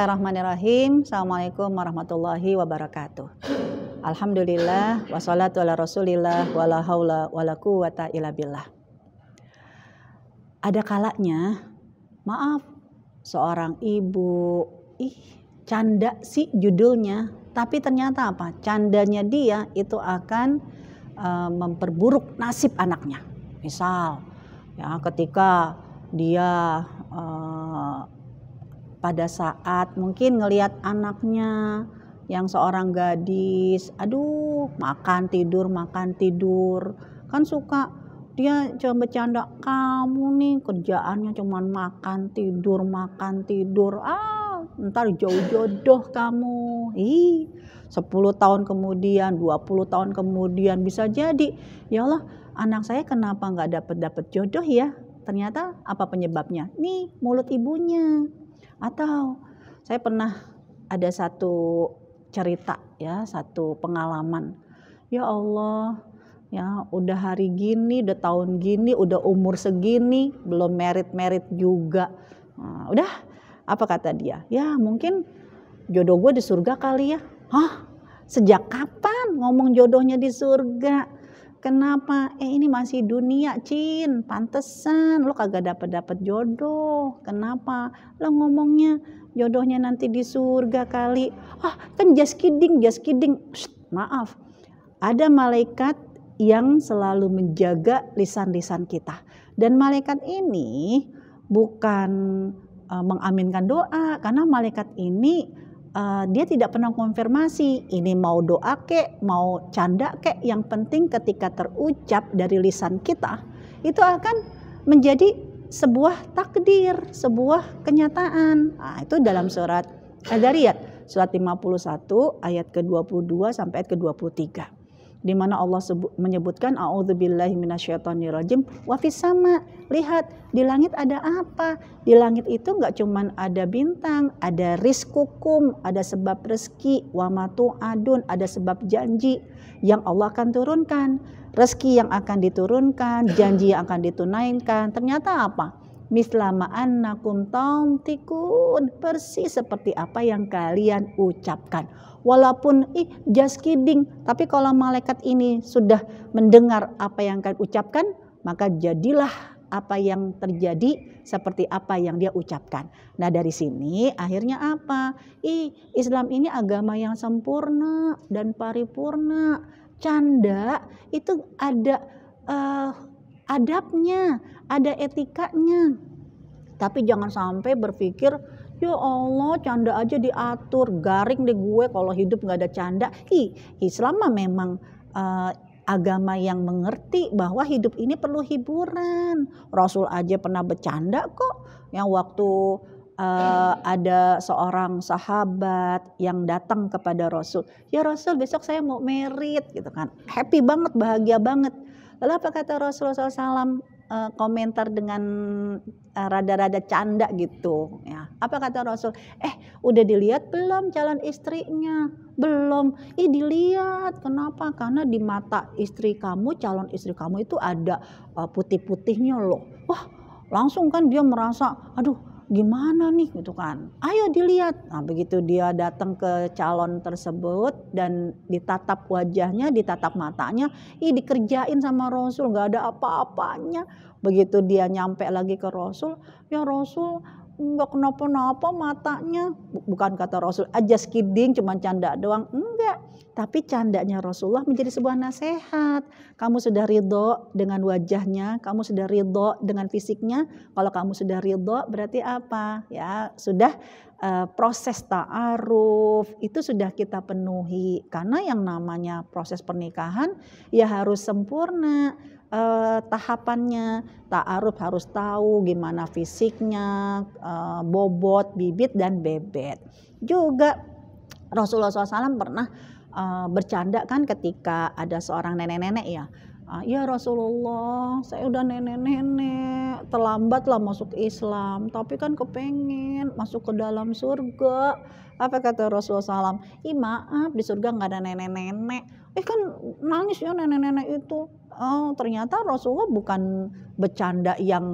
Bismillahirrahmanirrahim. Assalamualaikum warahmatullahi wabarakatuh. Alhamdulillah wassalatu ala Rasulillah wala haula wala quwata illa billah. Ada kalanya, maaf, seorang ibu, ih, canda sih judulnya, tapi ternyata apa? Candanya dia itu akan uh, memperburuk nasib anaknya. Misal, ya ketika dia uh, pada saat mungkin ngelihat anaknya yang seorang gadis, aduh makan tidur makan tidur, kan suka dia cuma bercanda kamu nih kerjaannya cuma makan tidur makan tidur ah ntar jauh jodoh kamu ih 10 tahun kemudian 20 tahun kemudian bisa jadi ya Allah anak saya kenapa nggak dapet dapet jodoh ya ternyata apa penyebabnya nih mulut ibunya atau saya pernah ada satu cerita ya, satu pengalaman. Ya Allah, ya udah hari gini, udah tahun gini, udah umur segini, belum merit-merit juga. Nah, udah, apa kata dia? Ya mungkin jodoh gue di surga kali ya. Hah? Sejak kapan ngomong jodohnya di surga? Kenapa? Eh ini masih dunia, Cin. Pantesan lo kagak dapet-dapet jodoh. Kenapa? Lo ngomongnya jodohnya nanti di surga kali. Ah, kan just kidding, just kidding. Psst, maaf. Ada malaikat yang selalu menjaga lisan-lisan kita. Dan malaikat ini bukan eh, mengaminkan doa karena malaikat ini uh, dia tidak pernah konfirmasi ini mau doa kek, mau canda kek. Yang penting ketika terucap dari lisan kita itu akan menjadi sebuah takdir, sebuah kenyataan. Nah, itu dalam surat Adariyat, surat 51 ayat ke-22 sampai ayat ke-23 di mana Allah menyebutkan auzubillahi minasyaitonirrajim wa fis sama lihat di langit ada apa di langit itu enggak cuma ada bintang ada rizkukum ada sebab rezeki wa matu adun ada sebab janji yang Allah akan turunkan rezeki yang akan diturunkan janji yang akan ditunaikan ternyata apa mislama annakum tantikun persis seperti apa yang kalian ucapkan walaupun ih just kidding tapi kalau malaikat ini sudah mendengar apa yang kalian ucapkan maka jadilah apa yang terjadi seperti apa yang dia ucapkan. Nah dari sini akhirnya apa? Ih Islam ini agama yang sempurna dan paripurna. Canda itu ada uh, adabnya, ada etikanya. Tapi jangan sampai berpikir, ya Allah canda aja diatur, garing deh gue kalau hidup gak ada canda. Hi, Islam mah memang uh, agama yang mengerti bahwa hidup ini perlu hiburan. Rasul aja pernah bercanda kok yang waktu uh, ada seorang sahabat yang datang kepada Rasul. Ya Rasul besok saya mau merit gitu kan. Happy banget, bahagia banget. Lalu apa kata Rasulullah SAW eh, komentar dengan eh, rada-rada canda gitu ya. Apa kata Rasul? Eh, udah dilihat belum calon istrinya? Belum. Ih, dilihat. Kenapa? Karena di mata istri kamu, calon istri kamu itu ada uh, putih-putihnya loh. Wah, langsung kan dia merasa, aduh gimana nih gitu kan ayo dilihat nah begitu dia datang ke calon tersebut dan ditatap wajahnya ditatap matanya ih dikerjain sama Rasul nggak ada apa-apanya begitu dia nyampe lagi ke Rasul ya Rasul Enggak kenapa-napa matanya. Bukan kata Rasul, aja ah, kidding, cuma canda doang. Enggak. Tapi candanya Rasulullah menjadi sebuah nasihat. Kamu sudah ridho dengan wajahnya, kamu sudah ridho dengan fisiknya. Kalau kamu sudah ridho berarti apa? Ya sudah uh, proses ta'aruf itu sudah kita penuhi karena yang namanya proses pernikahan ya harus sempurna uh, tahapannya ta'aruf harus tahu gimana fisiknya uh, bobot bibit dan bebet juga Rasulullah SAW pernah uh, bercanda kan ketika ada seorang nenek-nenek ya ah, ya Rasulullah saya udah nenek-nenek terlambat lah masuk Islam tapi kan kepengen masuk ke dalam surga apa kata Rasulullah SAW ih maaf di surga nggak ada nenek-nenek eh kan nangis ya nenek-nenek itu oh ternyata Rasulullah bukan bercanda yang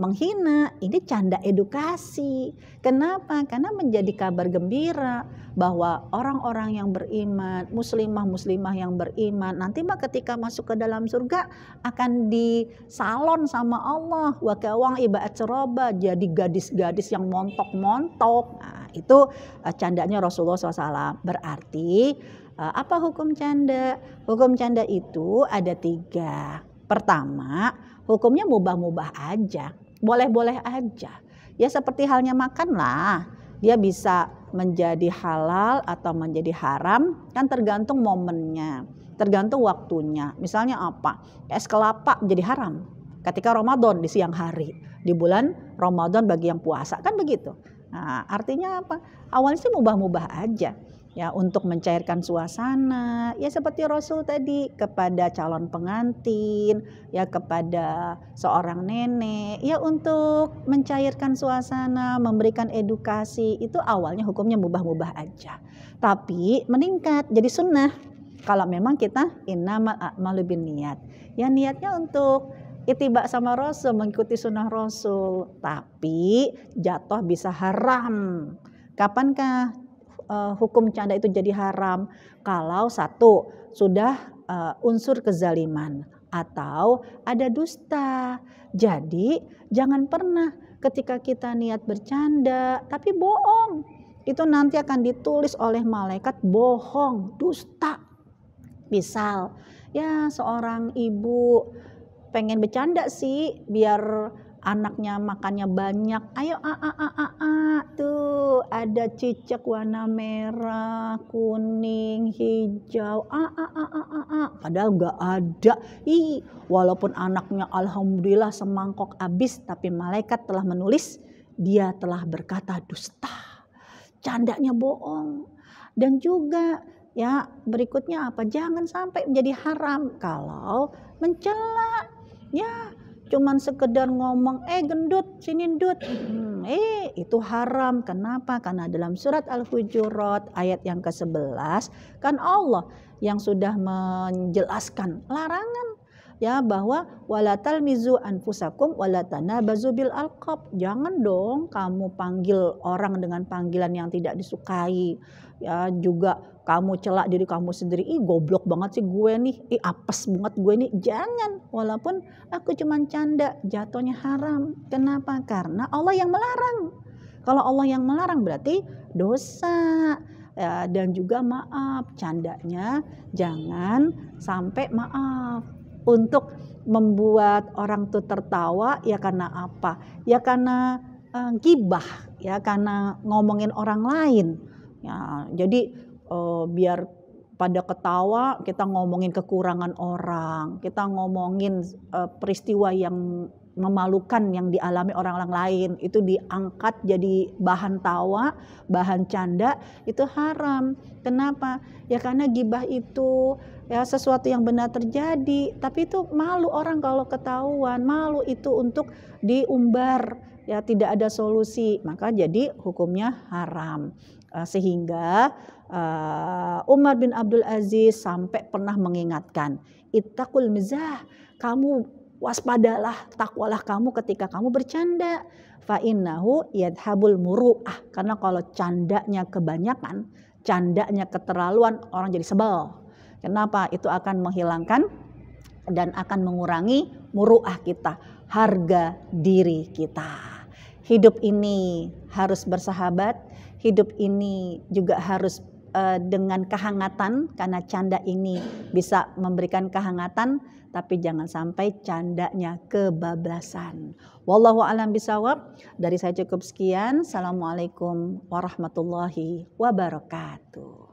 menghina, ini canda edukasi. Kenapa? Karena menjadi kabar gembira bahwa orang-orang yang beriman, muslimah-muslimah yang beriman, nanti mah ketika masuk ke dalam surga akan disalon sama Allah. Wa kawang ibaat ceroba, jadi gadis-gadis yang montok-montok. Nah, itu eh, candanya Rasulullah SAW. Berarti eh, apa hukum canda? Hukum canda itu ada tiga. Pertama, Hukumnya mubah-mubah aja, boleh-boleh aja. Ya seperti halnya makan lah, dia bisa menjadi halal atau menjadi haram kan tergantung momennya, tergantung waktunya. Misalnya apa? Es kelapa menjadi haram ketika Ramadan di siang hari, di bulan Ramadan bagi yang puasa kan begitu. Nah, artinya apa? Awalnya sih mubah-mubah aja ya untuk mencairkan suasana ya seperti Rasul tadi kepada calon pengantin ya kepada seorang nenek ya untuk mencairkan suasana memberikan edukasi itu awalnya hukumnya mubah-mubah aja tapi meningkat jadi sunnah kalau memang kita innamal a'malu bin niat ya niatnya untuk itibak sama Rasul mengikuti sunnah Rasul tapi jatuh bisa haram kapankah uh, hukum canda itu jadi haram kalau satu sudah uh, unsur kezaliman atau ada dusta. Jadi jangan pernah ketika kita niat bercanda tapi bohong. Itu nanti akan ditulis oleh malaikat bohong, dusta. Misal, ya seorang ibu pengen bercanda sih biar anaknya makannya banyak ayo a a a a, a. tuh ada cicak warna merah kuning hijau a a a a a, a. padahal nggak ada Ii, walaupun anaknya alhamdulillah semangkok habis tapi malaikat telah menulis dia telah berkata dusta candanya bohong dan juga ya berikutnya apa jangan sampai menjadi haram kalau mencela ya cuman sekedar ngomong eh gendut sini gendut hmm, eh itu haram kenapa karena dalam surat al-hujurat ayat yang ke-11 kan Allah yang sudah menjelaskan larangan ya bahwa walatal mizu anfusakum walatana bazubil alqab jangan dong kamu panggil orang dengan panggilan yang tidak disukai ya juga kamu celak diri kamu sendiri ih goblok banget sih gue nih ih apes banget gue nih jangan walaupun aku cuman canda jatuhnya haram kenapa karena Allah yang melarang kalau Allah yang melarang berarti dosa ya, dan juga maaf candanya jangan sampai maaf untuk membuat orang tuh tertawa ya karena apa? Ya karena uh, gibah, ya karena ngomongin orang lain. Ya, jadi uh, biar pada ketawa kita ngomongin kekurangan orang, kita ngomongin uh, peristiwa yang memalukan yang dialami orang-orang lain itu diangkat jadi bahan tawa, bahan canda itu haram. Kenapa? Ya karena gibah itu ya sesuatu yang benar terjadi, tapi itu malu orang kalau ketahuan, malu itu untuk diumbar ya tidak ada solusi maka jadi hukumnya haram eh, sehingga eh, Umar bin Abdul Aziz sampai pernah mengingatkan ittaqul mizah kamu waspadalah, takwalah kamu ketika kamu bercanda. Fa'innahu yadhabul muru'ah. Karena kalau candanya kebanyakan, candanya keterlaluan, orang jadi sebel. Kenapa? Itu akan menghilangkan dan akan mengurangi muru'ah kita, harga diri kita. Hidup ini harus bersahabat, hidup ini juga harus uh, dengan kehangatan karena canda ini bisa memberikan kehangatan tapi jangan sampai candanya kebablasan. Wallahu alam bisawab. Dari saya cukup sekian. Assalamualaikum warahmatullahi wabarakatuh.